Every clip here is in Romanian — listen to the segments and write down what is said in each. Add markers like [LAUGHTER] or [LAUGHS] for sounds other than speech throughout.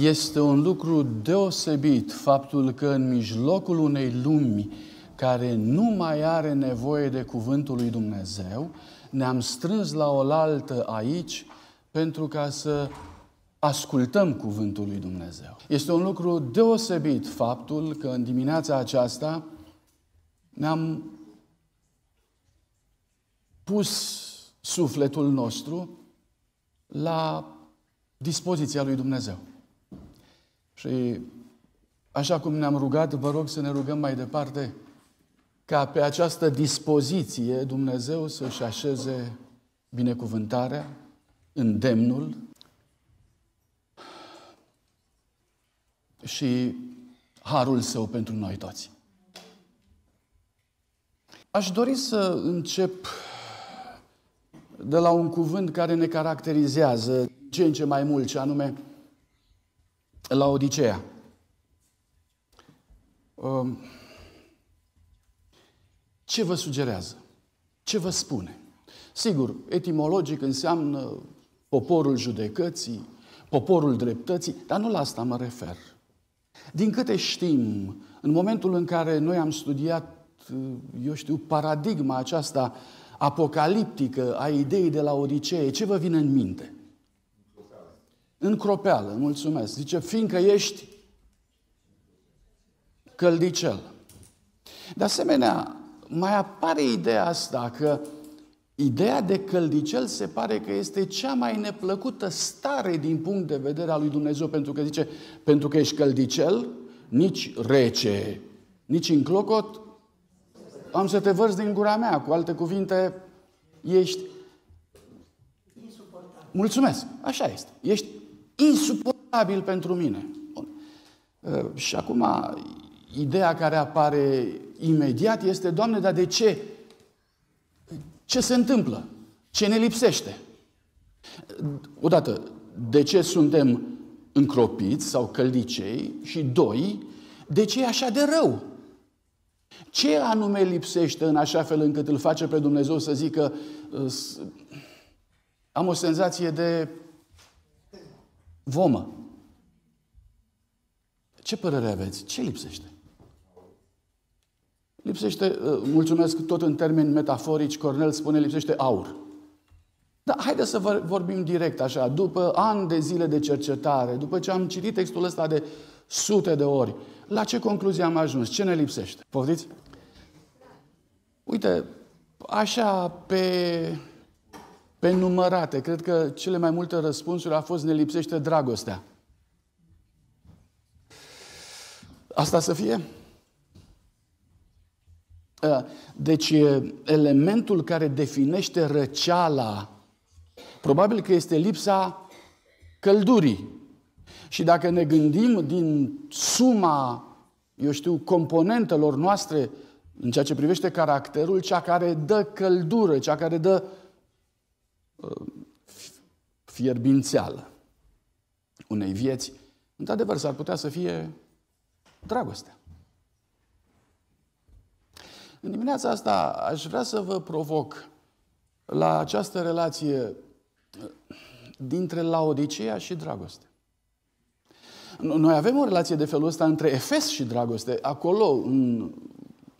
Este un lucru deosebit faptul că în mijlocul unei lumi care nu mai are nevoie de cuvântul lui Dumnezeu, ne-am strâns la oaltă aici pentru ca să ascultăm cuvântul lui Dumnezeu. Este un lucru deosebit faptul că în dimineața aceasta ne-am pus sufletul nostru la dispoziția lui Dumnezeu. Și așa cum ne-am rugat, vă rog să ne rugăm mai departe ca pe această dispoziție Dumnezeu să-și așeze binecuvântarea, îndemnul și harul său pentru noi toți. Aș dori să încep de la un cuvânt care ne caracterizează ce în ce mai mult, ce anume la Odiseea. Um, ce vă sugerează? Ce vă spune? Sigur, etimologic înseamnă poporul judecății, poporul dreptății, dar nu la asta mă refer. Din câte știm, în momentul în care noi am studiat, eu știu, paradigma aceasta apocaliptică a ideii de la Odisee, ce vă vine în minte? în cropeală, mulțumesc. Zice, fiindcă ești căldicel. De asemenea, mai apare ideea asta că ideea de căldicel se pare că este cea mai neplăcută stare din punct de vedere al lui Dumnezeu, pentru că zice, pentru că ești căldicel, nici rece, nici în clocot, am să te vărs din gura mea. Cu alte cuvinte, ești... Mulțumesc, așa este. Ești insuportabil pentru mine. Bun. Ă, și acum, ideea care apare imediat este, Doamne, dar de ce? Ce se întâmplă? Ce ne lipsește? Odată, de ce suntem încropiți sau căldicei? Și doi, de ce e așa de rău? Ce anume lipsește în așa fel încât îl face pe Dumnezeu să zică am o senzație de Vomă. Ce părere aveți? Ce lipsește? Lipsește, uh, mulțumesc tot în termeni metaforici, Cornel spune, lipsește aur. Dar haideți să vorbim direct așa, după ani de zile de cercetare, după ce am citit textul ăsta de sute de ori, la ce concluzie am ajuns? Ce ne lipsește? Poftiți? Uite, așa pe pe numărate. Cred că cele mai multe răspunsuri a fost ne lipsește dragostea. Asta să fie? Deci, elementul care definește răceala, probabil că este lipsa căldurii. Și dacă ne gândim din suma, eu știu, componentelor noastre în ceea ce privește caracterul, cea care dă căldură, cea care dă uh, fierbințeală unei vieți, într-adevăr s-ar putea să fie dragostea. În dimineața asta aș vrea să vă provoc la această relație uh, dintre laodicea și dragoste. Noi avem o relație de felul ăsta între Efes și dragoste. Acolo, în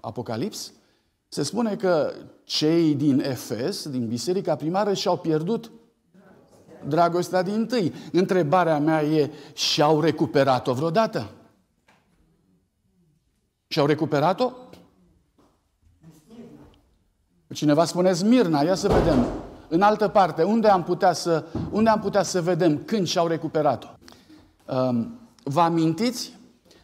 Apocalips, se spune că cei din Efes, din biserica primară, și-au pierdut dragostea din tâi. Întrebarea mea e, și-au recuperat-o vreodată? Și-au recuperat-o? Cineva spune Smirna, ia să vedem. În altă parte, unde am putea să, unde am putea să vedem când și-au recuperat-o? Um, vă amintiți?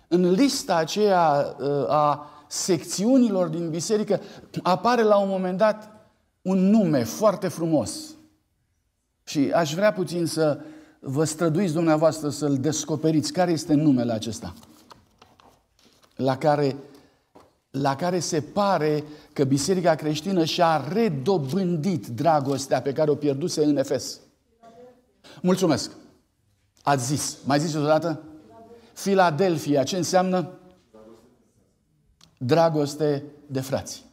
În lista aceea uh, a secțiunilor din biserică, apare la un moment dat un nume foarte frumos. Și aș vrea puțin să vă străduiți dumneavoastră să-l descoperiți. Care este numele acesta? La care, la care se pare că biserica creștină și-a redobândit dragostea pe care o pierduse în Efes. Mulțumesc! Ați zis. Mai ziceți o dată? Filadelfia. Ce înseamnă? Dragoste de frați.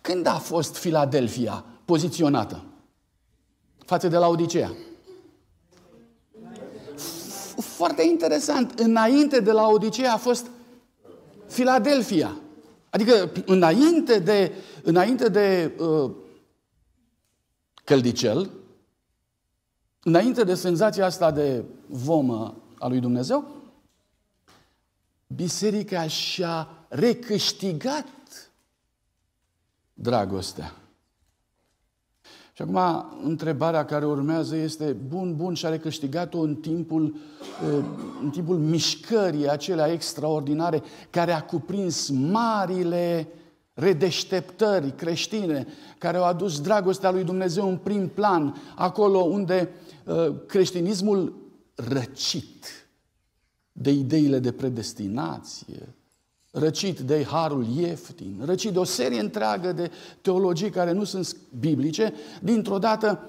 Când a fost Filadelfia poziționată față de Laodicea? Foarte interesant. Înainte de Laodicea a fost Filadelfia. Adică înainte de, înainte de uh, căldicel, înainte de senzația asta de vomă a lui Dumnezeu, biserica și-a recâștigat dragostea. Și acum, întrebarea care urmează este, bun, bun, și-a recâștigat-o în timpul, eh, în timpul mișcării acelea extraordinare care a cuprins marile redeșteptări creștine, care au adus dragostea lui Dumnezeu în prim plan, acolo unde eh, creștinismul răcit de ideile de predestinație, răcit de harul ieftin, răcit de o serie întreagă de teologii care nu sunt biblice, dintr-o dată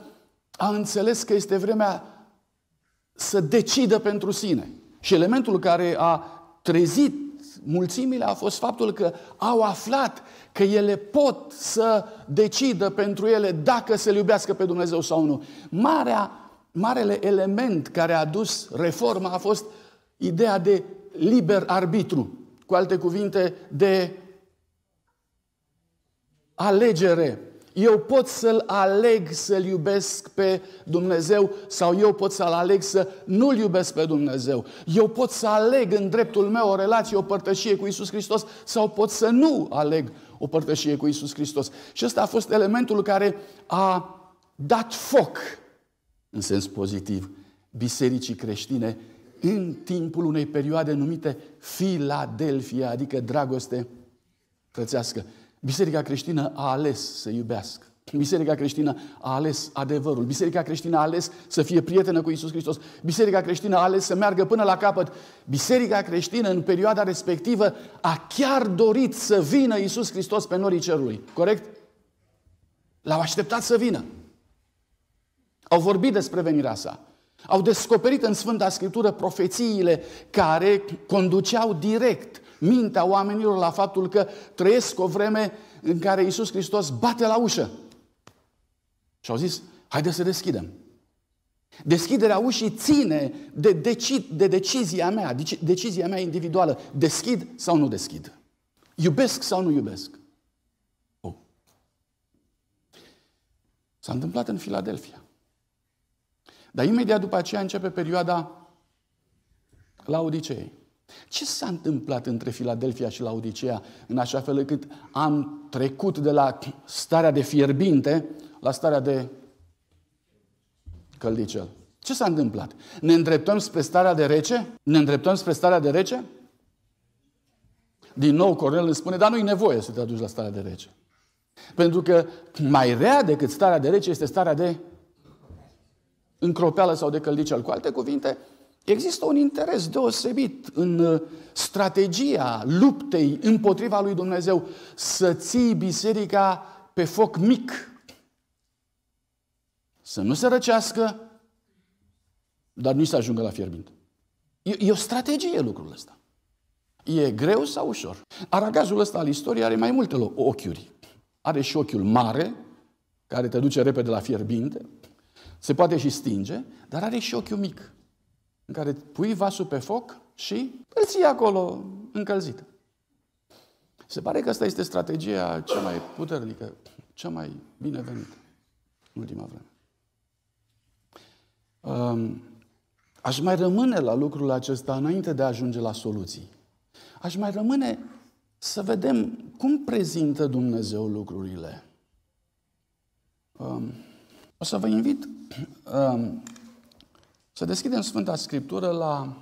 a înțeles că este vremea să decidă pentru sine. Și elementul care a trezit mulțimile a fost faptul că au aflat că ele pot să decidă pentru ele dacă să-L iubească pe Dumnezeu sau nu. Marea, marele element care a dus reforma a fost ideea de liber arbitru. Cu alte cuvinte, de alegere. Eu pot să-L aleg să-L iubesc pe Dumnezeu sau eu pot să-L aleg să nu-L iubesc pe Dumnezeu. Eu pot să aleg în dreptul meu o relație, o părtășie cu Isus Hristos sau pot să nu aleg o părtășie cu Isus Hristos. Și ăsta a fost elementul care a dat foc, în sens pozitiv, bisericii creștine în timpul unei perioade numite Filadelfia, adică dragoste frățească. Biserica creștină a ales să iubească. Biserica creștină a ales adevărul. Biserica creștină a ales să fie prietenă cu Isus Hristos. Biserica creștină a ales să meargă până la capăt. Biserica creștină în perioada respectivă a chiar dorit să vină Isus Hristos pe norii cerului. Corect? L-au așteptat să vină. Au vorbit despre venirea sa. Au descoperit în Sfânta Scriptură profețiile care conduceau direct mintea oamenilor la faptul că trăiesc o vreme în care Iisus Hristos bate la ușă. Și au zis, haideți să deschidem. Deschiderea ușii ține de, deci, de decizia mea, deci, decizia mea individuală. Deschid sau nu deschid? Iubesc sau nu iubesc? Oh. S-a întâmplat în Filadelfia. Dar imediat după aceea începe perioada Laodiceei. Ce s-a întâmplat între Filadelfia și Laodicea în așa fel încât am trecut de la starea de fierbinte la starea de căldicel? Ce s-a întâmplat? Ne îndreptăm spre starea de rece? Ne îndreptăm spre starea de rece? Din nou Cornel îmi spune, dar nu-i nevoie să te aduci la starea de rece. Pentru că mai rea decât starea de rece este starea de în cropeală sau de căldicel. Cu alte cuvinte, există un interes deosebit în uh, strategia luptei împotriva lui Dumnezeu să ții biserica pe foc mic, să nu se răcească, dar nu să ajungă la fierbinte. E, e o strategie lucrul ăsta. E greu sau ușor? Aragazul ăsta al istoriei are mai multe ochiuri. Are și ochiul mare, care te duce repede la fierbinte, se poate și stinge, dar are și ochiul mic, în care pui vasul pe foc și îl ții acolo încălzit. Se pare că asta este strategia cea mai puternică, cea mai binevenită în ultima vreme. Um, aș mai rămâne la lucrul acesta înainte de a ajunge la soluții. Aș mai rămâne să vedem cum prezintă Dumnezeu lucrurile. Um, o să vă invit um, să deschidem Sfânta Scriptură la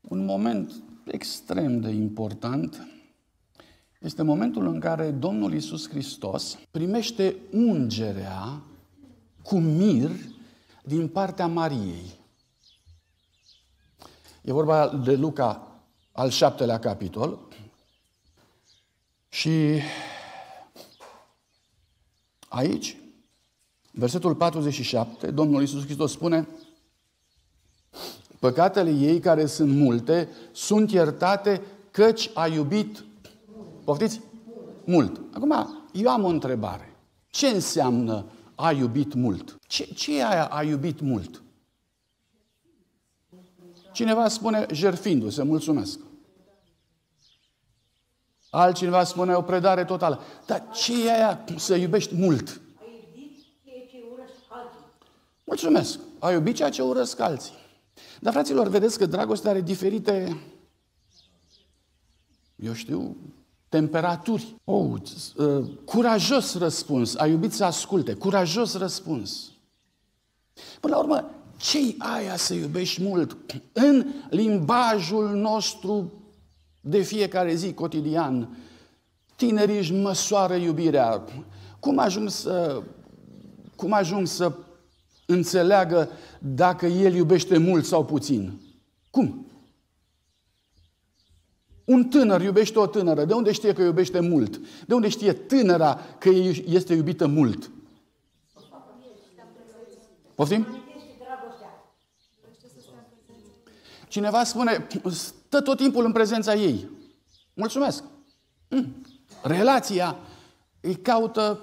un moment extrem de important. Este momentul în care Domnul Isus Hristos primește ungerea cu mir din partea Mariei. E vorba de Luca, al șaptelea capitol. Și aici Versetul 47, Domnul Iisus Hristos spune, păcatele ei care sunt multe sunt iertate căci a iubit. Poftiți? Mult. Acum, eu am o întrebare. Ce înseamnă a iubit mult? Ce, ce e aia a iubit mult? Cineva spune jerfindu-se, mulțumesc. Altcineva spune o predare totală. Dar ce e aia să iubești mult? Mulțumesc. Ai iubit ceea ce urăsc alții. Dar, fraților, vedeți că dragostea are diferite, eu știu, temperaturi. Oh, uh, curajos răspuns. Ai iubit să asculte. Curajos răspuns. Până la urmă, ce aia să iubești mult? În limbajul nostru de fiecare zi cotidian, tinerii își măsoară iubirea. Cum ajung să, cum ajung să înțeleagă dacă el iubește mult sau puțin. Cum? Un tânăr iubește o tânără. De unde știe că iubește mult? De unde știe tânăra că este iubită mult? Poftim? Cineva spune, stă tot timpul în prezența ei. Mulțumesc. Mm. Relația îi caută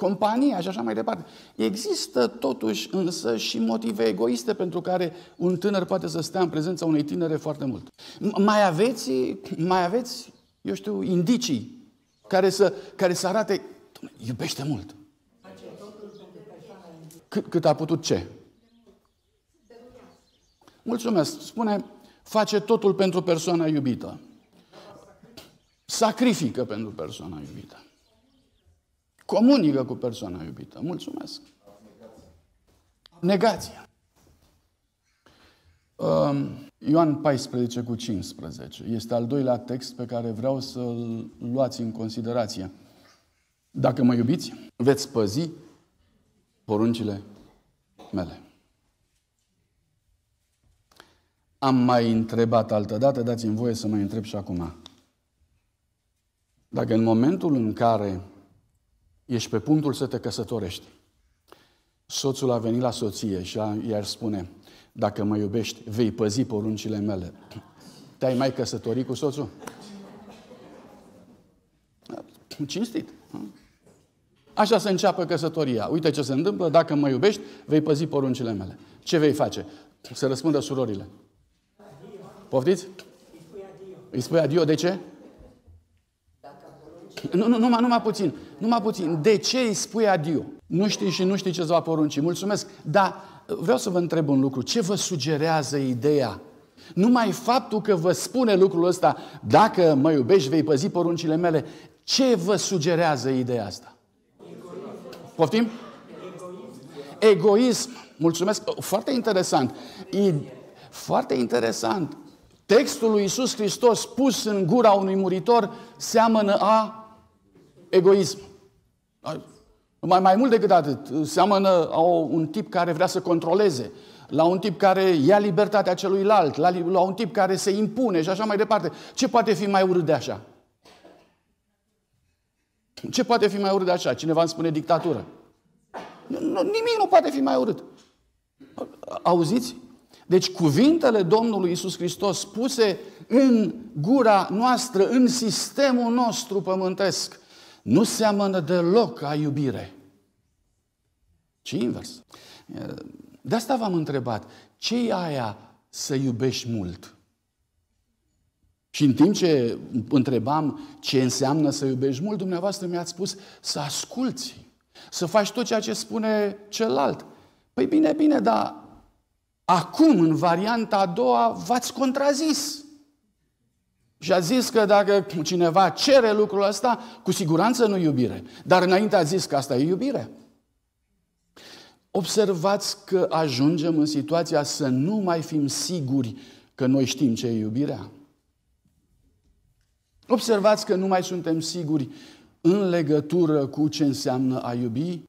compania și așa mai departe. Există totuși însă și motive egoiste pentru care un tânăr poate să stea în prezența unei tinere foarte mult. Mai aveți, mai aveți eu știu, indicii care să, care să arate, iubește mult. Cât, cât a putut ce? Mulțumesc. Spune, face totul pentru persoana iubită. Sacrifică pentru persoana iubită comunică cu persoana iubită. Mulțumesc. Negația. Um, Ioan 14 cu 15 este al doilea text pe care vreau să-l luați în considerație. Dacă mă iubiți, veți păzi poruncile mele. Am mai întrebat altă dată, dați-mi voie să mă întreb și acum. Dacă în momentul în care ești pe punctul să te căsătorești. Soțul a venit la soție și i-ar spune, dacă mă iubești, vei păzi poruncile mele. Te-ai mai căsătorit cu soțul? Cinstit. Așa se înceapă căsătoria. Uite ce se întâmplă, dacă mă iubești, vei păzi poruncile mele. Ce vei face? Să răspundă surorile. Poftiți? Îi spui adio. De ce? Nu, nu, numai, numai puțin, numai puțin. De ce îi spui adio? Nu știi și nu știi ce îți va porunci. Mulțumesc. Dar uh, vreau să vă întreb un lucru. Ce vă sugerează ideea? Numai faptul că vă spune lucrul ăsta, dacă mă iubești, vei păzi poruncile mele, ce vă sugerează ideea asta? Egoism. Poftim? Egoism. Egoism. Mulțumesc. Uh, foarte interesant. I... Foarte interesant. Textul lui Iisus Hristos pus în gura unui muritor seamănă a egoism. Mai, mai mult decât atât, seamănă a un tip care vrea să controleze, la un tip care ia libertatea celuilalt, la, la un tip care se impune și așa mai departe. Ce poate fi mai urât de așa? Ce poate fi mai urât de așa? Cineva îmi spune dictatură. Nimic nu poate fi mai urât. Auziți? Deci cuvintele Domnului Isus Hristos spuse în gura noastră, în sistemul nostru pământesc, nu seamănă deloc ca iubire, ci invers. De asta v-am întrebat, ce e aia să iubești mult? Și în timp ce întrebam ce înseamnă să iubești mult, dumneavoastră mi-ați spus să asculți, să faci tot ceea ce spune celălalt. Păi bine, bine, dar acum, în varianta a doua, v-ați contrazis. Și a zis că dacă cineva cere lucrul ăsta, cu siguranță nu iubire. Dar înainte a zis că asta e iubire. Observați că ajungem în situația să nu mai fim siguri că noi știm ce e iubirea. Observați că nu mai suntem siguri în legătură cu ce înseamnă a iubi.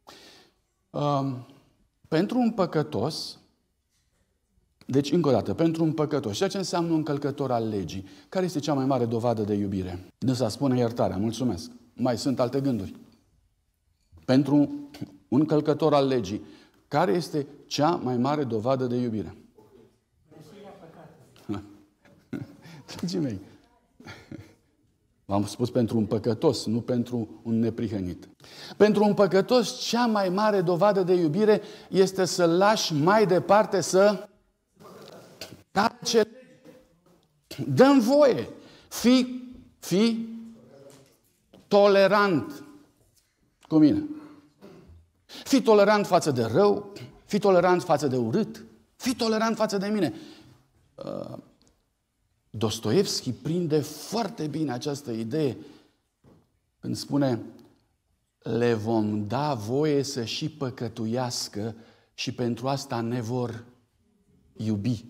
Um, pentru un păcătos, deci, încă o dată, pentru un păcătos. Ceea ce înseamnă un călcător al legii? Care este cea mai mare dovadă de iubire? Dânsa spune iertarea, mulțumesc. Mai sunt alte gânduri. Pentru un călcător al legii, care este cea mai mare dovadă de iubire? [LAUGHS] Dragii mei, v-am spus pentru un păcătos, nu pentru un neprihănit. Pentru un păcătos, cea mai mare dovadă de iubire este să lași mai departe să dar ce dăm voie. Fi, fi tolerant cu mine. Fi tolerant față de rău, fi tolerant față de urât, fi tolerant față de mine. Uh, Dostoevski prinde foarte bine această idee când spune le vom da voie să și păcătuiască și pentru asta ne vor iubi.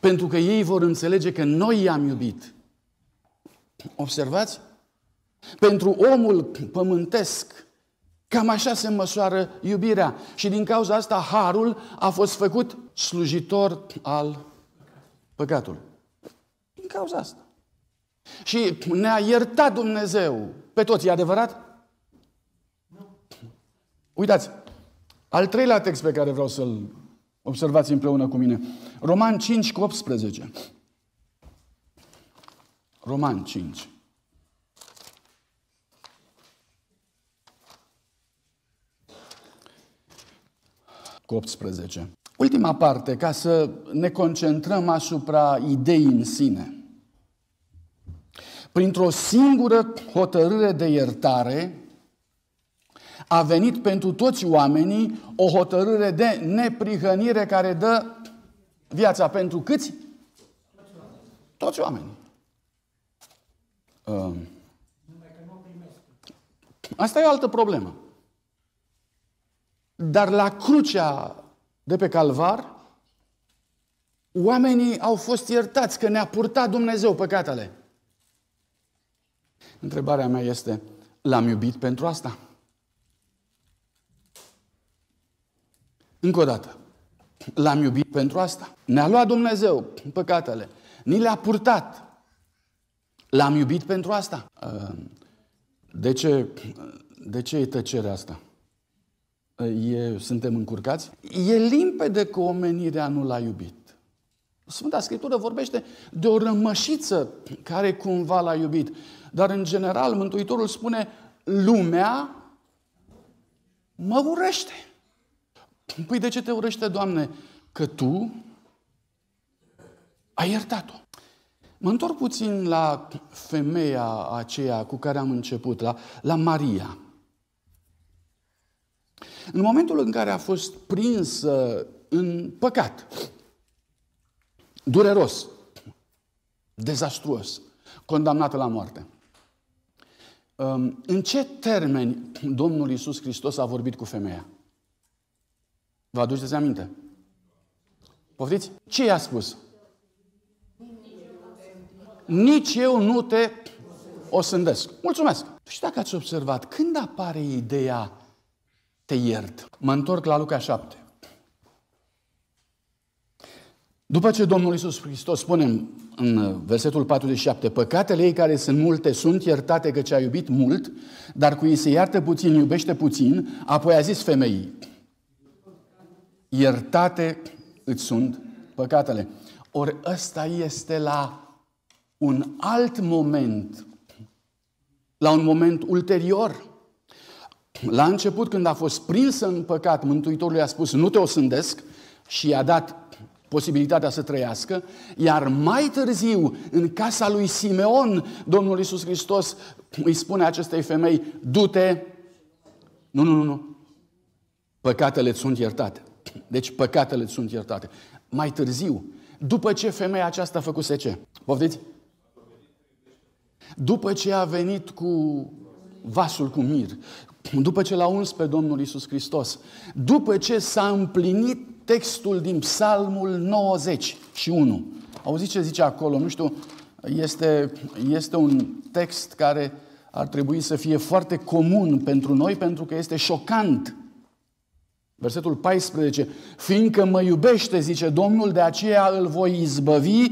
Pentru că ei vor înțelege că noi i-am iubit. Observați? Pentru omul pământesc, cam așa se măsoară iubirea. Și din cauza asta, harul a fost făcut slujitor al păcatului. Din cauza asta. Și ne-a iertat Dumnezeu pe toți, e adevărat? Uitați, al treilea text pe care vreau să-l Observați împreună cu mine. Roman 5 cu 18. Roman 5. Cu 18. Ultima parte, ca să ne concentrăm asupra ideii în sine. Printr-o singură hotărâre de iertare, a venit pentru toți oamenii o hotărâre de neprihănire care dă viața pentru câți? Toți oamenii. Ehm. Asta e o altă problemă. Dar la crucea de pe Calvar, oamenii au fost iertați că ne-a purtat Dumnezeu păcatele. Întrebarea mea este, l-am iubit pentru asta? Încă o dată. L-am iubit pentru asta. Ne-a luat Dumnezeu păcatele. Ni le-a purtat. L-am iubit pentru asta. Ehm, de ce, de ce e tăcerea asta? E, suntem încurcați? E limpede că omenirea nu l-a iubit. Sfânta Scriptură vorbește de o rămășiță care cumva l-a iubit. Dar în general Mântuitorul spune, lumea mă urăște. Păi de ce te urăște, Doamne? Că Tu ai iertat-o. Mă întorc puțin la femeia aceea cu care am început, la, la Maria. În momentul în care a fost prinsă în păcat, dureros, dezastruos, condamnată la moarte. Um, în ce termeni Domnul Isus Hristos a vorbit cu femeia? Vă aduceți aminte? Poftiți? Ce i-a spus? Nici eu nu te sândesc. Mulțumesc! Și dacă ați observat, când apare ideea te iert? Mă întorc la Luca 7. După ce Domnul Iisus Hristos spune în versetul 47, păcatele ei care sunt multe sunt iertate că ce a iubit mult, dar cu ei se iartă puțin, iubește puțin, apoi a zis femeii, iertate îți sunt păcatele. Ori ăsta este la un alt moment, la un moment ulterior. La început, când a fost prinsă în păcat, Mântuitorul i-a spus, nu te osândesc și i-a dat posibilitatea să trăiască, iar mai târziu, în casa lui Simeon, Domnul Iisus Hristos îi spune acestei femei, du-te, nu, nu, nu, nu, păcatele sunt iertate. Deci păcatele sunt iertate. Mai târziu, după ce femeia aceasta a făcut ce? Poftiți? După ce a venit cu vasul cu mir, după ce l-a uns pe Domnul Isus Hristos, după ce s-a împlinit textul din Psalmul 91. Auziți ce zice acolo? Nu știu, este, este un text care ar trebui să fie foarte comun pentru noi, pentru că este șocant Versetul 14. Fiindcă mă iubește, zice Domnul, de aceea îl voi izbăvi,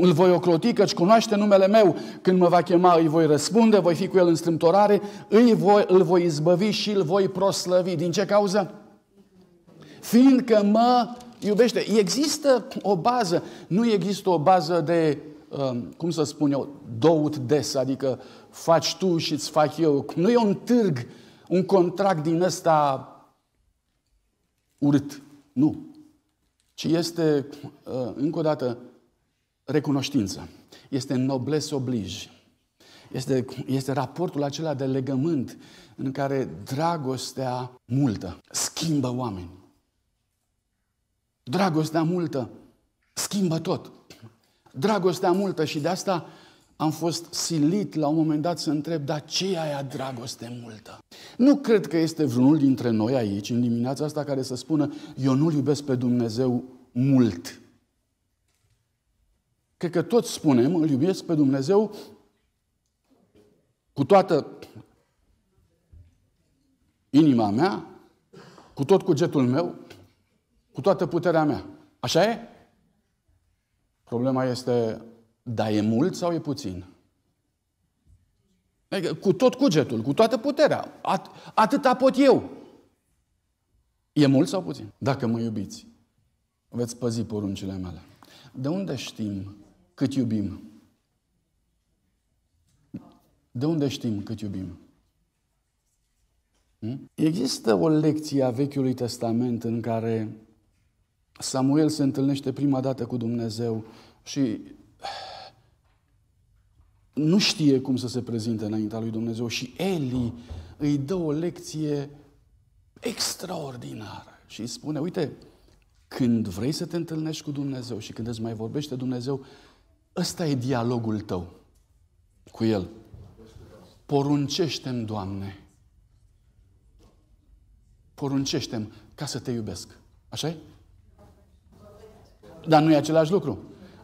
îl voi ocroti, căci cunoaște numele meu. Când mă va chema, îi voi răspunde, voi fi cu el în strâmtorare, îi voi, îl voi izbăvi și îl voi proslăvi. Din ce cauză? Fiindcă mă iubește. Există o bază, nu există o bază de, um, cum să spun eu, două des, adică faci tu și îți fac eu. Nu e un târg, un contract din ăsta urât. Nu. Ci este, uh, încă o dată, recunoștință. Este nobles oblige. Este, este raportul acela de legământ în care dragostea multă schimbă oameni. Dragostea multă schimbă tot. Dragostea multă și de asta am fost silit la un moment dat să întreb, dar ce e aia dragoste multă? Nu cred că este vreunul dintre noi aici, în dimineața asta, care să spună, eu nu-L iubesc pe Dumnezeu mult. Cred că toți spunem, îl iubesc pe Dumnezeu cu toată inima mea, cu tot cugetul meu, cu toată puterea mea. Așa e? Problema este dar e mult sau e puțin? Adică cu tot cugetul, cu toată puterea. At- atâta pot eu. E mult sau puțin? Dacă mă iubiți, veți păzi poruncile mele. De unde știm cât iubim? De unde știm cât iubim? Hmm? Există o lecție a Vechiului Testament în care Samuel se întâlnește prima dată cu Dumnezeu și nu știe cum să se prezinte înaintea lui Dumnezeu și Eli îi dă o lecție extraordinară și îi spune, uite, când vrei să te întâlnești cu Dumnezeu și când îți mai vorbește Dumnezeu, ăsta e dialogul tău cu El. Poruncește-mi, Doamne, poruncește-mi ca să te iubesc. așa e? Dar nu e același lucru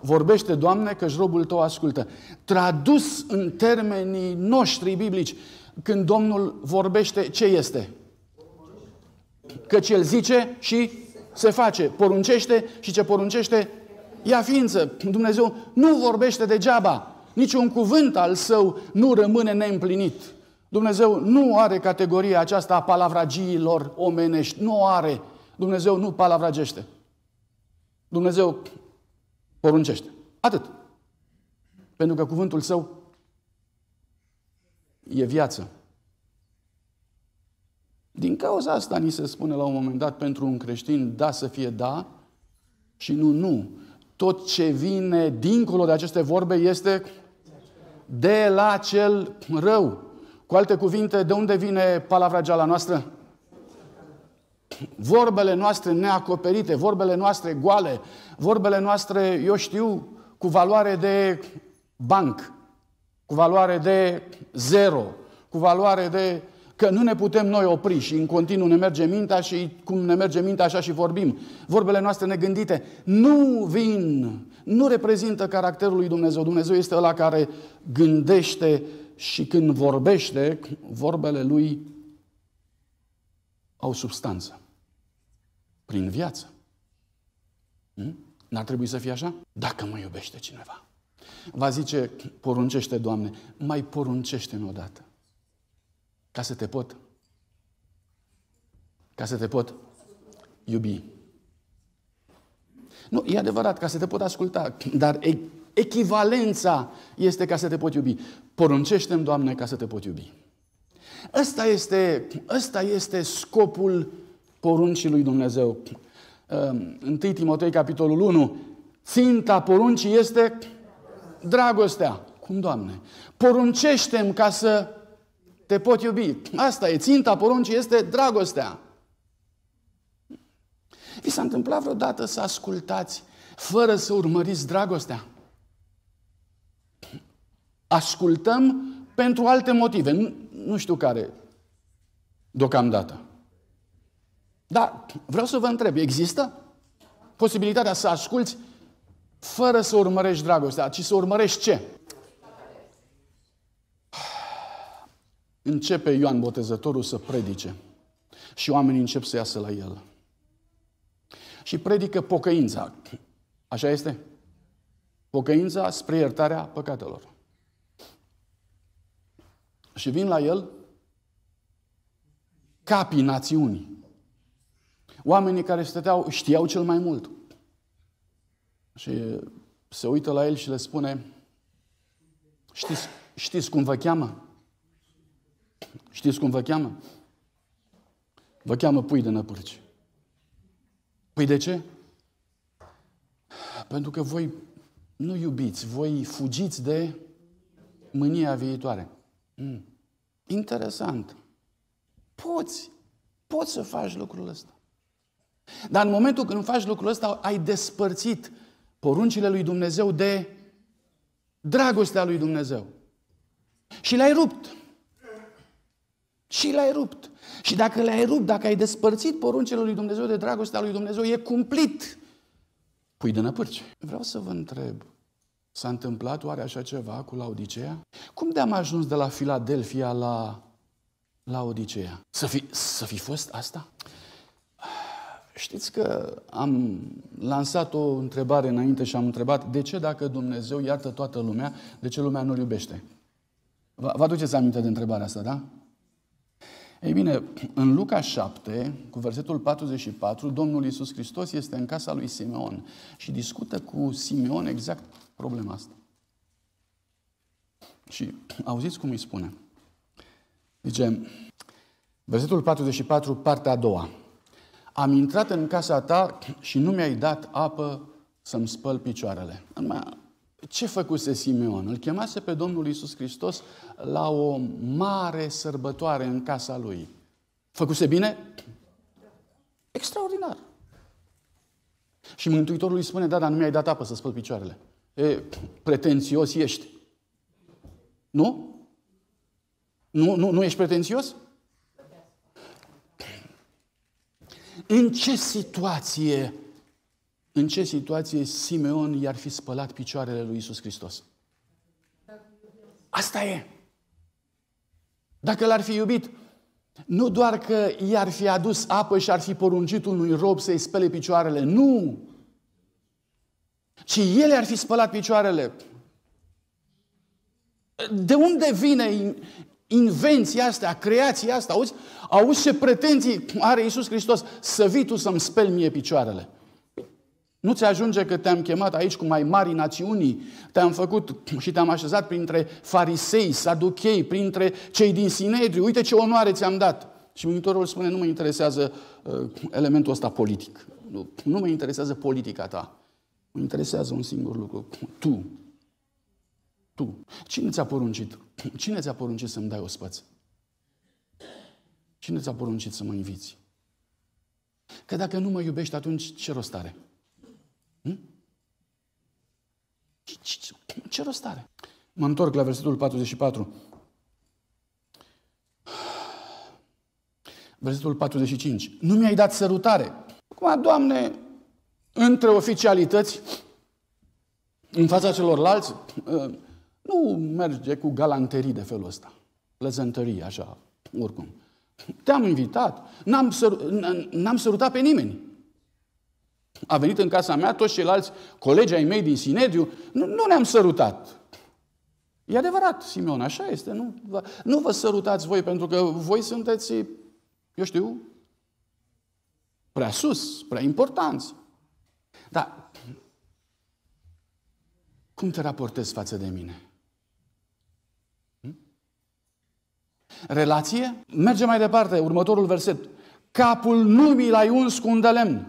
vorbește, Doamne, că robul tău ascultă. Tradus în termenii noștri biblici, când Domnul vorbește, ce este? Căci El zice și se face, poruncește și ce poruncește, ia ființă. Dumnezeu nu vorbește degeaba. Niciun cuvânt al său nu rămâne neîmplinit. Dumnezeu nu are categoria aceasta a palavragiilor omenești. Nu o are. Dumnezeu nu palavragește. Dumnezeu poruncește. Atât. Pentru că cuvântul său e viață. Din cauza asta ni se spune la un moment dat pentru un creștin da să fie da și nu nu. Tot ce vine dincolo de aceste vorbe este de la cel rău. Cu alte cuvinte, de unde vine palavra geala noastră? vorbele noastre neacoperite, vorbele noastre goale, vorbele noastre, eu știu, cu valoare de banc, cu valoare de zero, cu valoare de că nu ne putem noi opri și în continuu ne merge mintea și cum ne merge mintea așa și vorbim. Vorbele noastre negândite nu vin, nu reprezintă caracterul lui Dumnezeu. Dumnezeu este ăla care gândește și când vorbește, vorbele lui au substanță prin viață. Hmm? N-ar trebui să fie așa? Dacă mă iubește cineva. Va zice, poruncește, Doamne, mai poruncește-mi odată. Ca să te pot. Ca să te pot iubi. Nu, e adevărat, ca să te pot asculta, dar echivalența este ca să te pot iubi. Poruncește-mi, Doamne, ca să te pot iubi. Ăsta este, ăsta este scopul poruncii lui Dumnezeu. 1 ehm, Timotei, capitolul 1. Ținta poruncii este dragostea. Cum, Doamne? Poruncește-mi ca să te pot iubi. Asta e, ținta poruncii este dragostea. Vi s-a întâmplat vreodată să ascultați fără să urmăriți dragostea? Ascultăm pentru alte motive, nu, nu știu care, deocamdată. Dar vreau să vă întreb, există posibilitatea să asculți fără să urmărești dragostea, ci să urmărești ce? Începe Ioan Botezătorul să predice și oamenii încep să iasă la el. Și predică pocăința. Așa este? Pocăința spre iertarea păcatelor. Și vin la el capii națiunii. Oamenii care stăteau știau cel mai mult. Și se uită la el și le spune, știți, știți cum vă cheamă? Știți cum vă cheamă? Vă cheamă pui de năpârci. Păi de ce? Pentru că voi nu iubiți, voi fugiți de mânia viitoare. Hmm. Interesant. Poți, poți să faci lucrul ăsta. Dar în momentul când faci lucrul ăsta, ai despărțit poruncile lui Dumnezeu de dragostea lui Dumnezeu. Și l ai rupt. Și l ai rupt. Și dacă l ai rupt, dacă ai despărțit poruncile lui Dumnezeu de dragostea lui Dumnezeu, e cumplit. Pui de năpârci. Vreau să vă întreb, s-a întâmplat oare așa ceva cu Laodicea? Cum de-am ajuns de la Filadelfia la la Odiceea? Să fi, să fi fost asta? Știți că am lansat o întrebare înainte și am întrebat de ce dacă Dumnezeu iartă toată lumea, de ce lumea nu-L iubește? Vă aduceți aminte de întrebarea asta, da? Ei bine, în Luca 7, cu versetul 44, Domnul Iisus Hristos este în casa lui Simeon și discută cu Simeon exact problema asta. Și auziți cum îi spune. Zice, versetul 44, partea a doua. Am intrat în casa ta și nu mi-ai dat apă să-mi spăl picioarele. Ce făcuse Simeon? Îl chemase pe Domnul Isus Hristos la o mare sărbătoare în casa lui. Făcuse bine? Extraordinar. Și Mântuitorul îi spune, da, dar nu mi-ai dat apă să spăl picioarele. E, pretențios ești. Nu? Nu, nu, nu ești pretențios? în ce situație, în ce situație Simeon i-ar fi spălat picioarele lui Isus Hristos? Asta e. Dacă l-ar fi iubit, nu doar că i-ar fi adus apă și ar fi poruncit unui rob să-i spele picioarele, nu! Ci ele ar fi spălat picioarele. De unde vine invenția asta, creația asta? Auzi, Auzi ce pretenții are Iisus Hristos, să vii tu să-mi speli mie picioarele. Nu ți ajunge că te-am chemat aici cu mai mari națiunii, te-am făcut și te-am așezat printre farisei, saduchei, printre cei din Sinedri. Uite ce onoare ți-am dat. Și Mântuitorul spune, nu mă interesează uh, elementul ăsta politic. Nu, nu mă interesează politica ta. Mă interesează un singur lucru. Tu. Tu. Cine ți-a poruncit? Cine ți-a poruncit să-mi dai o spăță? Cine ți-a poruncit să mă inviți? Că dacă nu mă iubești, atunci ce rost are? Hm? Ce rost are? Mă întorc la versetul 44. Versetul 45. Nu mi-ai dat sărutare. Acum, Doamne, între oficialități, în fața celorlalți, nu merge cu galanterii de felul ăsta. Plezântării, așa, oricum. Te-am invitat. N-am, săru- n-am sărutat pe nimeni. A venit în casa mea toți ceilalți colegi ai mei din Sinediu. Nu, nu ne-am sărutat. E adevărat, Simeon, așa este. Nu, nu vă sărutați voi, pentru că voi sunteți, eu știu, prea sus, prea importanți. Dar cum te raportezi față de mine? Relație? Merge mai departe, următorul verset. Capul nu mi l-ai uns cu un de lemn.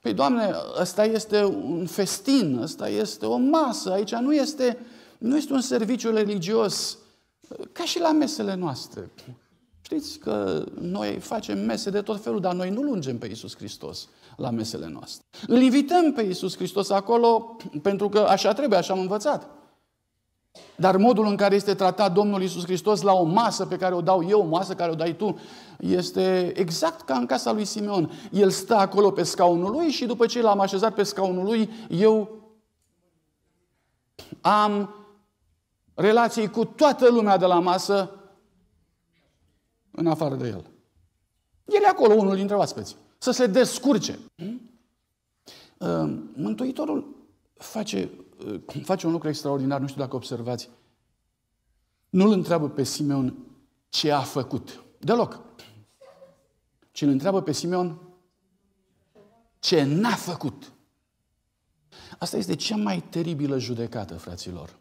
Păi, Doamne, ăsta este un festin, ăsta este o masă, aici nu este, nu este un serviciu religios, ca și la mesele noastre. Știți că noi facem mese de tot felul, dar noi nu lungem pe Iisus Hristos la mesele noastre. Îl invităm pe Iisus Hristos acolo pentru că așa trebuie, așa am învățat. Dar modul în care este tratat Domnul Isus Hristos la o masă pe care o dau eu, o masă care o dai tu, este exact ca în casa lui Simeon. El stă acolo pe scaunul lui și după ce l-am așezat pe scaunul lui, eu am relații cu toată lumea de la masă, în afară de el. El e acolo, unul dintre oaspeți. Să se descurce. Hm? Ă, Mântuitorul face [CLEARS THROAT] face un lucru extraordinar, nu știu dacă observați. Nu-l întreabă pe Simeon ce a făcut. Deloc. Ci îl întreabă pe Simeon ce n-a făcut. Asta este cea mai teribilă judecată, fraților.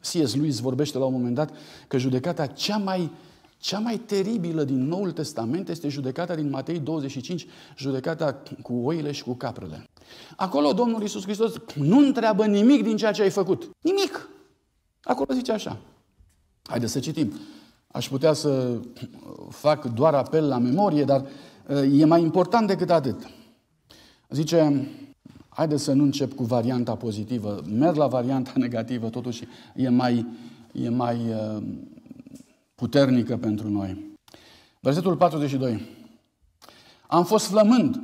C.S. Lewis vorbește la un moment dat că judecata cea mai uh, cea mai teribilă din Noul Testament este judecata din Matei 25, judecata cu oile și cu caprele. Acolo Domnul Iisus Hristos nu întreabă nimic din ceea ce ai făcut. Nimic! Acolo zice așa. Haideți să citim. Aș putea să uh, fac doar apel la memorie, dar uh, e mai important decât atât. Zice, haideți să nu încep cu varianta pozitivă, merg la varianta [LAUGHS] negativă, totuși e mai, e mai uh, puternică pentru noi. Versetul 42. Am fost flămând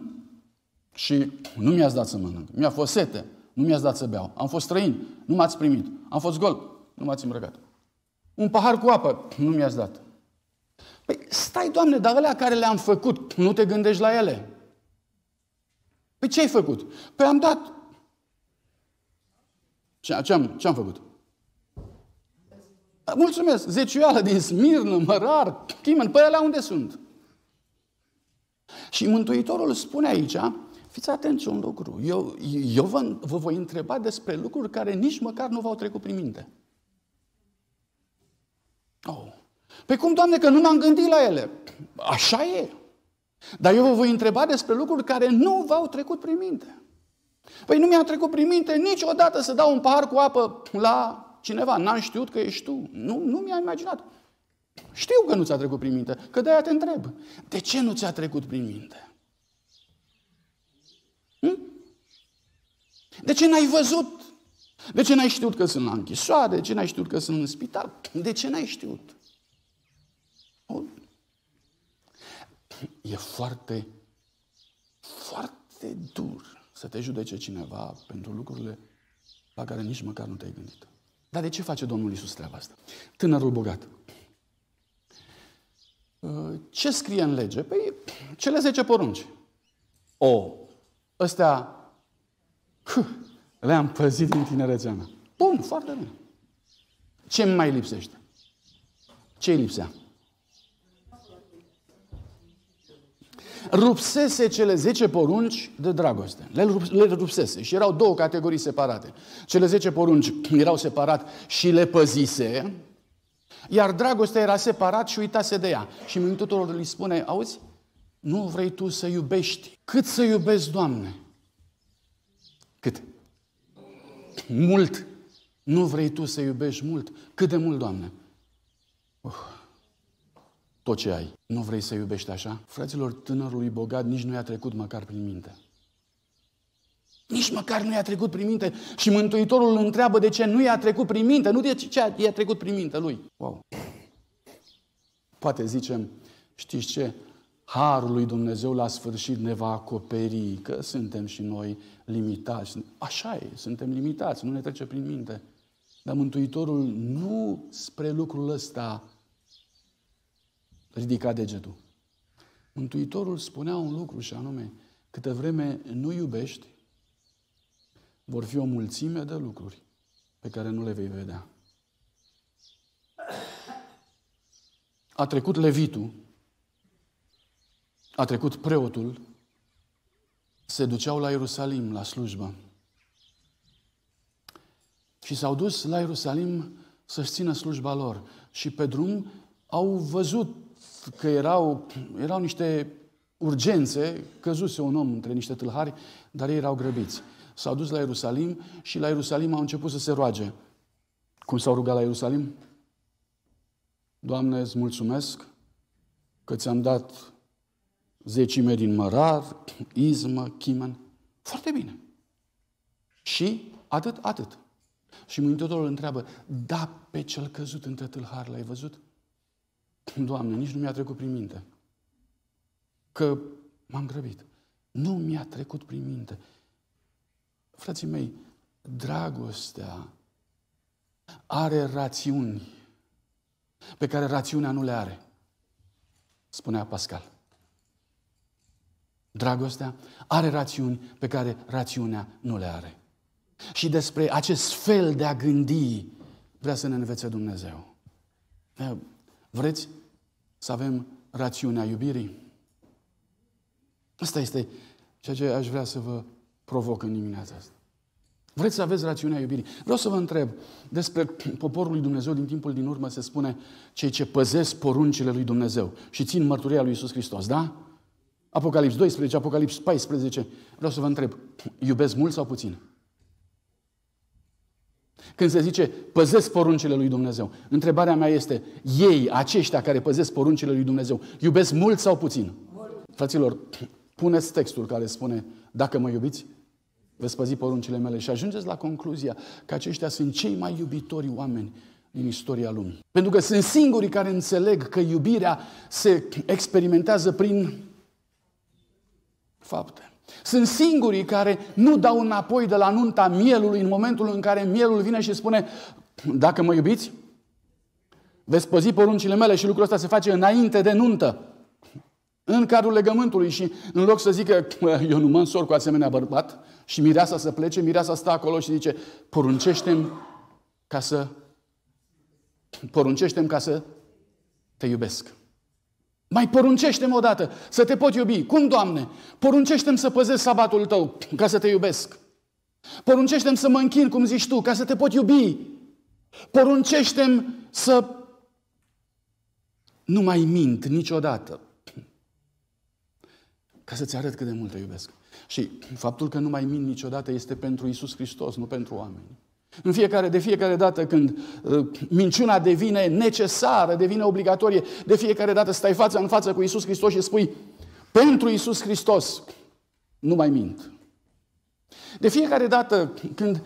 și nu mi-ați dat să mănânc. Mi-a fost sete, nu mi-ați dat să beau. Am fost străin, nu m-ați primit. Am fost gol, nu m-ați îmbrăcat. Un pahar cu apă, nu mi-ați dat. Păi stai, Doamne, dar alea care le-am făcut, nu te gândești la ele. Păi ce ai făcut? Păi am dat. Ce, ce, am, ce am făcut? Mulțumesc, zecioală din Smirnă, Mărar, Chimen, pe păi alea unde sunt? Și Mântuitorul spune aici, fiți atenți un lucru, eu, eu vă, vă voi întreba despre lucruri care nici măcar nu v-au trecut prin minte. Oh. Pe păi cum, Doamne, că nu m-am gândit la ele? Așa e. Dar eu vă voi întreba despre lucruri care nu v-au trecut prin minte. Păi nu mi-a trecut prin minte niciodată să dau un pahar cu apă la cineva, n-am știut că ești tu. Nu, nu mi-am imaginat. Știu că nu ți-a trecut prin minte, că de-aia te întreb. De ce nu ți-a trecut prin minte? Hm? De ce n-ai văzut? De ce n-ai știut că sunt la închisoare? De ce n-ai știut că sunt în spital? De ce n-ai știut? E foarte, foarte dur să te judece cineva pentru lucrurile la care nici măcar nu te-ai gândit. Dar de ce face Domnul Iisus treaba asta? Tânărul bogat. Uh, ce scrie în lege? Păi cele 10 porunci. O, ăstea le-am păzit din tinerețea mea. Bun, foarte bine. Ce mai lipsește? Ce lipsea? rupsese cele 10 porunci de dragoste. Le, le rupsese și erau două categorii separate. Cele 10 porunci erau separat și le păzise, iar dragostea era separat și uitase de ea. Și în tuturor îi spune, auzi, nu vrei tu să iubești. Cât să iubești, Doamne? Cât? Mult. Nu vrei tu să iubești mult? Cât de mult, Doamne? Uf. Uh tot ce ai. Nu vrei să iubești așa? Fraților, tânărului bogat nici nu i-a trecut măcar prin minte. Nici măcar nu i-a trecut prin minte. Și Mântuitorul îl întreabă de ce nu i-a trecut prin minte, nu de ce i-a trecut prin minte lui. Wow! Poate zicem, știți ce? Harul lui Dumnezeu la sfârșit ne va acoperi, că suntem și noi limitați. Așa e, suntem limitați, nu ne trece prin minte. Dar Mântuitorul nu spre lucrul ăsta ridica degetul. Mântuitorul spunea un lucru și anume, câtă vreme nu iubești, vor fi o mulțime de lucruri pe care nu le vei vedea. A trecut levitul, a trecut preotul, se duceau la Ierusalim la slujbă. Și s-au dus la Ierusalim să-și țină slujba lor. Și pe drum au văzut că erau, erau niște urgențe, căzuse un om între niște tâlhari, dar ei erau grăbiți. S-au dus la Ierusalim și la Ierusalim au început să se roage. Cum s-au rugat la Ierusalim? Doamne, îți mulțumesc că ți-am dat zecime din mărar, izmă, chimen. Foarte bine. Și atât, atât. Și Mântuitorul întreabă, da pe cel căzut între tâlhari, l-ai văzut? [CLEARS THROAT] Doamne, nici nu mi-a trecut prin minte. Că m-am grăbit. Nu mi-a trecut prin minte. Frații mei, dragostea are rațiuni pe care rațiunea nu le are, spunea Pascal. Dragostea are rațiuni pe care rațiunea nu le are. Și despre acest fel de a gândi vrea să ne învețe Dumnezeu. Vreți să avem rațiunea iubirii? Asta este ceea ce aș vrea să vă provoc în dimineața asta. Vreți să aveți rațiunea iubirii? Vreau să vă întreb despre poporul lui Dumnezeu din timpul din urmă se spune cei ce păzesc poruncile lui Dumnezeu și țin mărturia lui Isus Hristos, da? Apocalips 12, Apocalips 14. Vreau să vă întreb, iubesc mult sau puțin? Când se zice, păzesc poruncile lui Dumnezeu, întrebarea mea este, ei, aceștia care păzesc poruncile lui Dumnezeu, iubesc mult sau puțin? Mult. Fraților, puneți textul care spune, dacă mă iubiți, veți păzi poruncile mele și ajungeți la concluzia că aceștia sunt cei mai iubitori oameni din istoria lumii. Pentru că sunt singurii care înțeleg că iubirea se experimentează prin fapte. Sunt singurii care nu dau înapoi de la nunta mielului în momentul în care mielul vine și spune dacă mă iubiți, veți păzi poruncile mele și lucrul ăsta se face înainte de nuntă, în cadrul legământului și în loc să zică eu nu mă însor cu asemenea bărbat și mireasa să plece, mireasa stă acolo și zice poruncește-mi ca să poruncește ca să te iubesc. Mai poruncește-mi odată să te pot iubi. Cum, Doamne? Poruncește-mi să păzesc sabatul tău ca să te iubesc. Poruncește-mi să mă închin, cum zici tu, ca să te pot iubi. Poruncește-mi să nu mai mint niciodată. Ca să-ți arăt cât de mult te iubesc. Și faptul că nu mai mint niciodată este pentru Isus Hristos, nu pentru oameni. În fiecare, de fiecare dată când uh, minciuna devine necesară, devine obligatorie, de fiecare dată stai față în față cu Isus Hristos și spui, pentru Isus Hristos, nu mai mint. De fiecare dată când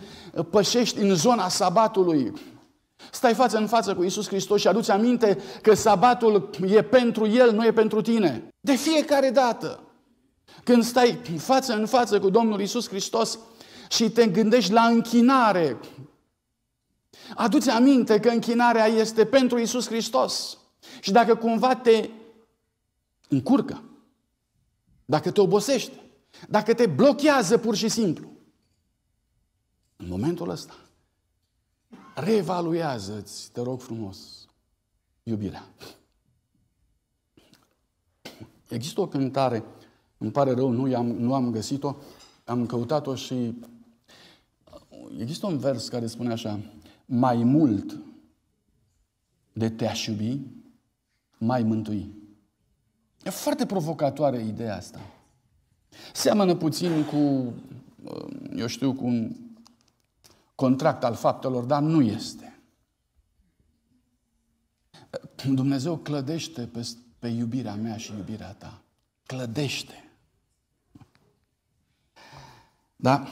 pășești în zona sabatului, stai față în față cu Isus Hristos și aduți aminte că sabatul e pentru El, nu e pentru tine. De fiecare dată când stai față în față cu Domnul Isus Hristos, și te gândești la închinare. Aduți aminte că închinarea este pentru Isus Hristos. Și dacă cumva te încurcă, dacă te obosește, dacă te blochează pur și simplu, în momentul ăsta, reevaluează ți te rog frumos, iubirea. Există o cântare, îmi pare rău, nu, am nu am găsit-o, am căutat-o și există un vers care spune așa, mai mult de te-aș iubi, mai mântui. E foarte provocatoare ideea asta. Seamănă puțin cu, uh, eu știu, cu un contract al faptelor, dar nu este. [CLEARS THROAT] Dumnezeu clădește pe, pe iubirea mea și iubirea ta. Clădește. Da?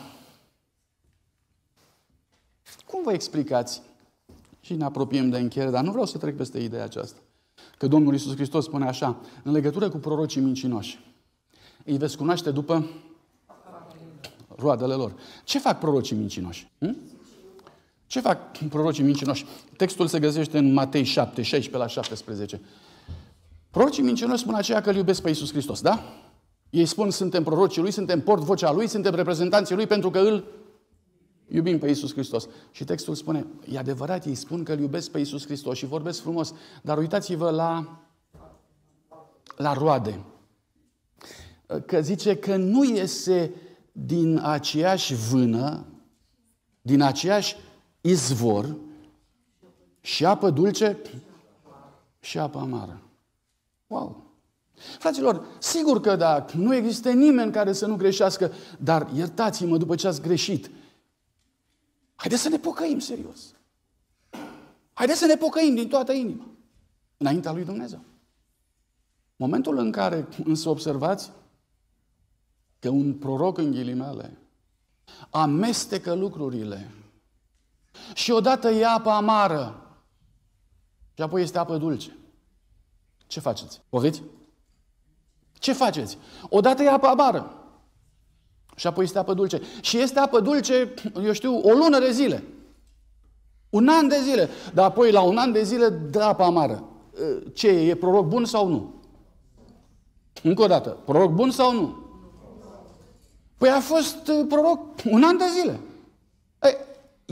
Cum vă explicați? Și ne apropiem de încheiere, dar nu vreau să trec peste ideea aceasta. Că Domnul Isus Hristos spune așa, în legătură cu prorocii mincinoși, îi veți cunoaște după roadele lor. Ce fac prorocii mincinoși? Hm? Ce fac prorocii mincinoși? Textul se găsește în Matei 7, 16 la 17. Prorocii mincinoși spun aceea că îl iubesc pe Isus Hristos, da? Ei spun, suntem prorocii lui, suntem portvocea lui, suntem reprezentanții lui pentru că îl Iubim pe Iisus Hristos. Și textul spune, e adevărat, ei spun că îl iubesc pe Iisus Hristos și vorbesc frumos, dar uitați-vă la, la roade. Că zice că nu iese din aceeași vână, din aceeași izvor, și apă dulce și apă amară. Wow! Fraților, sigur că da, nu există nimeni care să nu greșească, dar iertați-mă după ce ați greșit Haideți să ne pocăim serios. Haideți să ne pocăim din toată inima. Înaintea lui Dumnezeu. Momentul în care însă observați că un proroc în ghilimele amestecă lucrurile și odată e apă amară și apoi este apă dulce. Ce faceți? Poveți? Ce faceți? Odată e apă amară și apoi este apă dulce. Și este apă dulce, eu știu, o lună de zile. Un an de zile. Dar apoi la un an de zile dă apă amară. Ce e? E proroc bun sau nu? Încă o dată. Proroc bun sau nu? Păi a fost proroc un an de zile. Ei,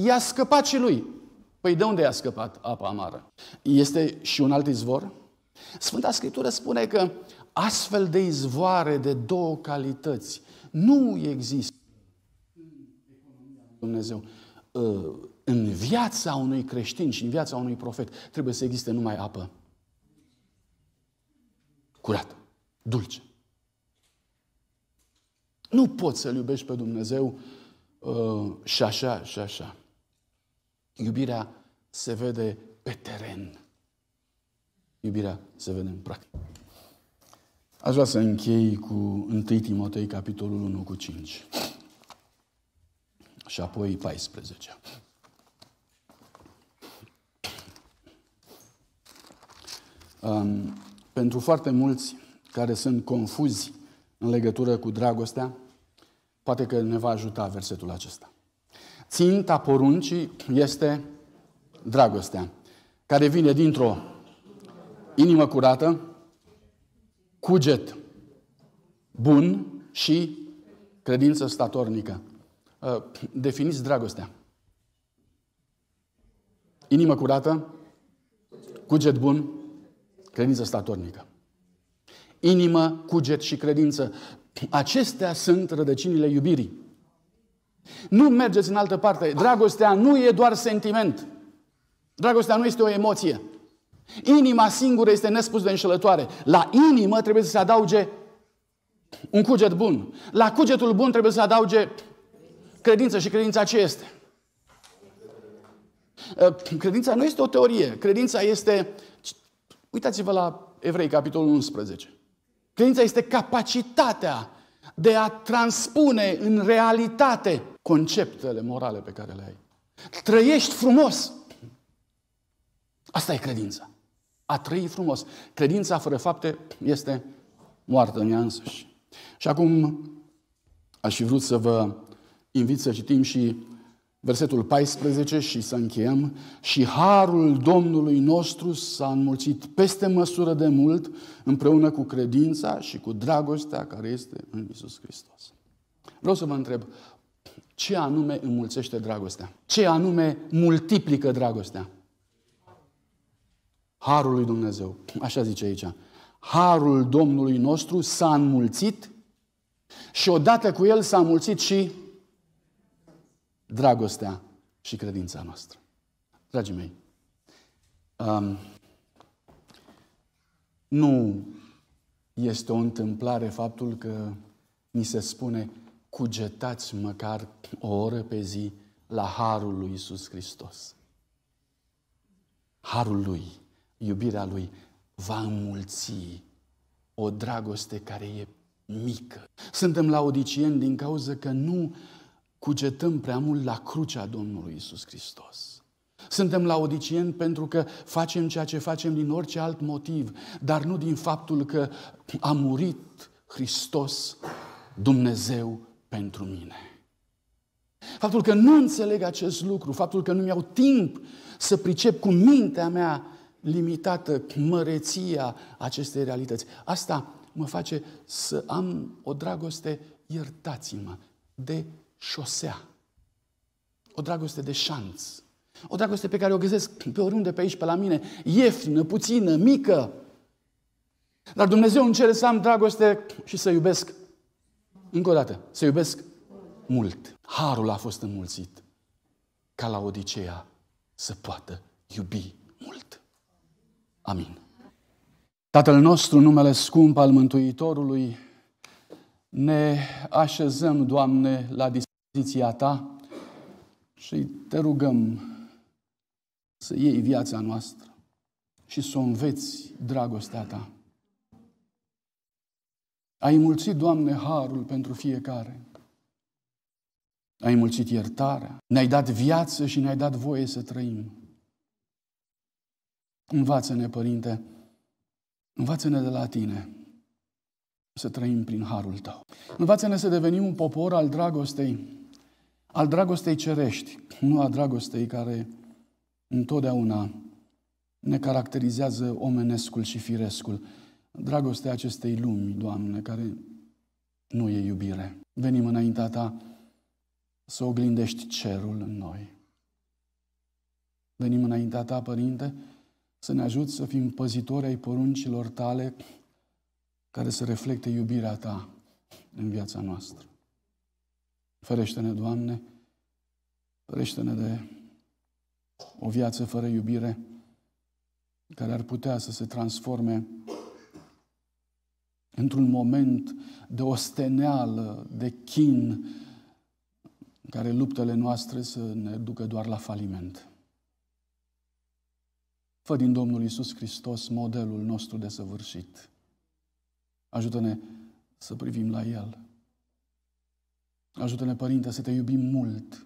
i-a scăpat și lui. Păi de unde i-a scăpat apa amară? Este și un alt izvor? Sfânta Scriptură spune că astfel de izvoare de două calități nu există Dumnezeu. Ă, în viața unui creștin și în viața unui profet trebuie să existe numai apă curată, dulce. Nu poți să-L iubești pe Dumnezeu ă, și așa, și așa. Iubirea se vede pe teren. Iubirea se vede în practică. Aș vrea să închei cu 1 Timotei, capitolul 1 cu 5 și apoi 14. Um, pentru foarte mulți care sunt confuzi în legătură cu dragostea, poate că ne va ajuta versetul acesta. Ținta poruncii este dragostea, care vine dintr-o inimă curată, cuget bun și credință statornică. Uh, definiți dragostea. Inimă curată, cuget bun, credință statornică. Inimă, cuget și credință. Acestea sunt rădăcinile iubirii. Nu mergeți în altă parte. Dragostea nu e doar sentiment. Dragostea nu este o emoție. Inima singură este nespus de înșelătoare. La inimă trebuie să se adauge un cuget bun. La cugetul bun trebuie să se adauge credință și credința ce este? Uh, credința nu este o teorie. Credința este... Uitați-vă la Evrei, capitolul 11. Credința este capacitatea de a transpune în realitate conceptele morale pe care le ai. Trăiești frumos. Asta e credința. A trăi frumos. Credința fără fapte este moartă în ea însăși. Și acum aș fi vrut să vă invit să citim și versetul 14 și să încheiem. Și harul Domnului nostru s-a înmulțit peste măsură de mult împreună cu credința și cu dragostea care este în Isus Hristos. Vreau să vă întreb, ce anume înmulțește dragostea? Ce anume multiplică dragostea? Harul lui Dumnezeu. Așa zice aici. Harul Domnului nostru s-a înmulțit și odată cu el s-a înmulțit și dragostea și credința noastră. Dragii mei, um, nu este o întâmplare faptul că ni se spune cugetați măcar o oră pe zi la harul lui Isus Hristos. Harul lui iubirea lui va înmulți o dragoste care e mică. Suntem odicieni din cauza că nu cugetăm prea mult la crucea Domnului Isus Hristos. Suntem odicieni pentru că facem ceea ce facem din orice alt motiv, dar nu din faptul că a murit Hristos, Dumnezeu, pentru mine. Faptul că nu înțeleg acest lucru, faptul că nu mi-au timp să pricep cu mintea mea limitată măreția acestei realități. Asta mă face să am o dragoste, iertați-mă, de șosea. O dragoste de șanț. O dragoste pe care o găsesc pe oriunde pe aici, pe la mine, ieftină, puțină, mică. Dar Dumnezeu îmi cere să am dragoste și să iubesc. Încă o dată, să iubesc mult. Harul a fost înmulțit ca la Odiseea să poată iubi Amin. Tatăl nostru, numele scump al Mântuitorului, ne așezăm, Doamne, la dispoziția Ta și Te rugăm să iei viața noastră și să o înveți dragostea Ta. Ai mulțit, Doamne, harul pentru fiecare. Ai mulțit iertarea. Ne-ai dat viață și ne-ai dat voie să trăim. Învață-ne, Părinte, învață-ne de la Tine să trăim prin harul Tău. Învață-ne să devenim un popor al dragostei, al dragostei cerești, nu a dragostei care întotdeauna ne caracterizează omenescul și firescul. Dragostea acestei lumi, Doamne, care nu e iubire. Venim înaintea Ta să oglindești cerul în noi. Venim înaintea Ta, Părinte, să ne ajut să fim păzitori ai poruncilor tale care să reflecte iubirea ta în viața noastră. Ferește-ne, Doamne, ferește-ne de o viață fără iubire care ar putea să se transforme într-un moment de osteneală, de chin, în care luptele noastre să ne ducă doar la faliment. Fă din Domnul Isus Hristos modelul nostru de săvârșit. Ajută-ne să privim la El. Ajută-ne, Părinte, să te iubim mult,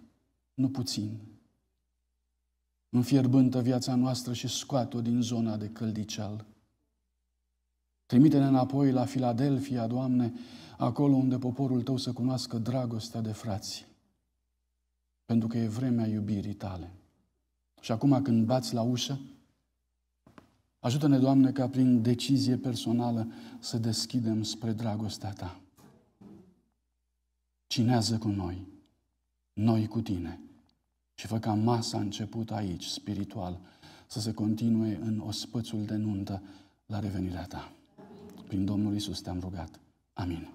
nu puțin. Înfierbântă viața noastră și scoată din zona de căldicel. Trimite-ne înapoi la Filadelfia, Doamne, acolo unde poporul Tău să cunoască dragostea de frați. Pentru că e vremea iubirii Tale. Și acum când bați la ușă, Ajută-ne, Doamne, ca prin decizie personală să deschidem spre dragostea Ta. Cinează cu noi, noi cu Tine și fă ca masa început aici, spiritual, să se continue în ospățul de nuntă la revenirea Ta. Prin Domnul Isus te-am rugat. Amin.